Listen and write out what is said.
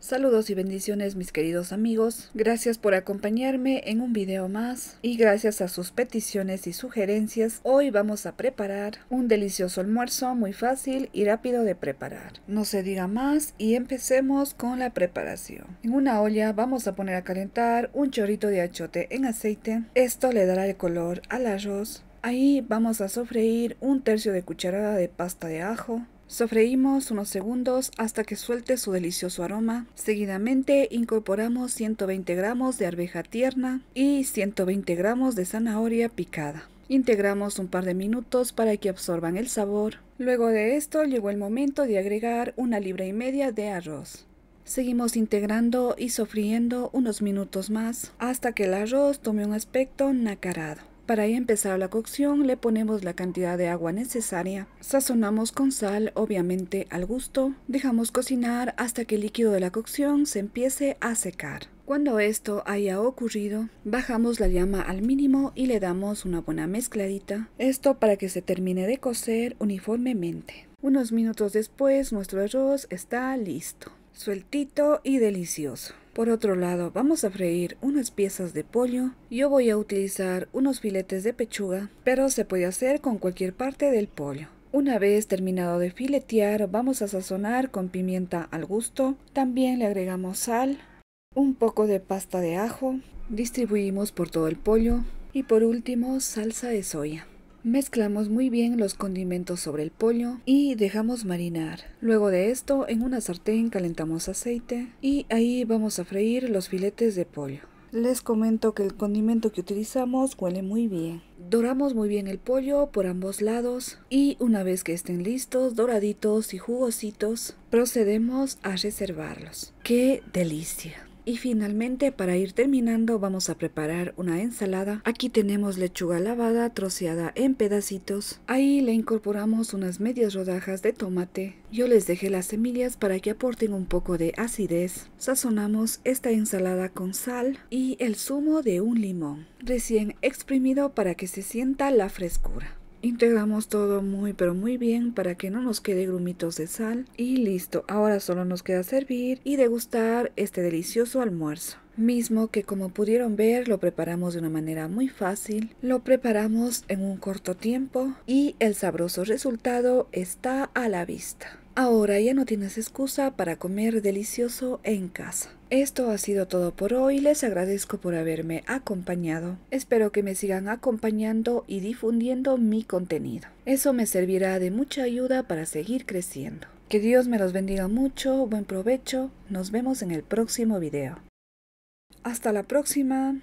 Saludos y bendiciones mis queridos amigos, gracias por acompañarme en un video más y gracias a sus peticiones y sugerencias hoy vamos a preparar un delicioso almuerzo muy fácil y rápido de preparar. No se diga más y empecemos con la preparación. En una olla vamos a poner a calentar un chorrito de achote en aceite, esto le dará el color al arroz. Ahí vamos a sofreír un tercio de cucharada de pasta de ajo, Sofreímos unos segundos hasta que suelte su delicioso aroma. Seguidamente incorporamos 120 gramos de arveja tierna y 120 gramos de zanahoria picada. Integramos un par de minutos para que absorban el sabor. Luego de esto llegó el momento de agregar una libra y media de arroz. Seguimos integrando y sofriendo unos minutos más hasta que el arroz tome un aspecto nacarado. Para empezar la cocción le ponemos la cantidad de agua necesaria, sazonamos con sal obviamente al gusto, dejamos cocinar hasta que el líquido de la cocción se empiece a secar. Cuando esto haya ocurrido, bajamos la llama al mínimo y le damos una buena mezcladita, esto para que se termine de cocer uniformemente. Unos minutos después nuestro arroz está listo, sueltito y delicioso. Por otro lado, vamos a freír unas piezas de pollo. Yo voy a utilizar unos filetes de pechuga, pero se puede hacer con cualquier parte del pollo. Una vez terminado de filetear, vamos a sazonar con pimienta al gusto. También le agregamos sal, un poco de pasta de ajo, distribuimos por todo el pollo y por último salsa de soya. Mezclamos muy bien los condimentos sobre el pollo y dejamos marinar. Luego de esto, en una sartén calentamos aceite y ahí vamos a freír los filetes de pollo. Les comento que el condimento que utilizamos huele muy bien. Doramos muy bien el pollo por ambos lados y una vez que estén listos, doraditos y jugositos, procedemos a reservarlos. ¡Qué delicia! Y finalmente para ir terminando vamos a preparar una ensalada. Aquí tenemos lechuga lavada troceada en pedacitos. Ahí le incorporamos unas medias rodajas de tomate. Yo les dejé las semillas para que aporten un poco de acidez. Sazonamos esta ensalada con sal y el zumo de un limón, recién exprimido para que se sienta la frescura. Integramos todo muy pero muy bien para que no nos quede grumitos de sal y listo, ahora solo nos queda servir y degustar este delicioso almuerzo mismo que como pudieron ver lo preparamos de una manera muy fácil, lo preparamos en un corto tiempo y el sabroso resultado está a la vista. Ahora ya no tienes excusa para comer delicioso en casa. Esto ha sido todo por hoy, les agradezco por haberme acompañado. Espero que me sigan acompañando y difundiendo mi contenido. Eso me servirá de mucha ayuda para seguir creciendo. Que Dios me los bendiga mucho, buen provecho, nos vemos en el próximo video. Hasta la próxima.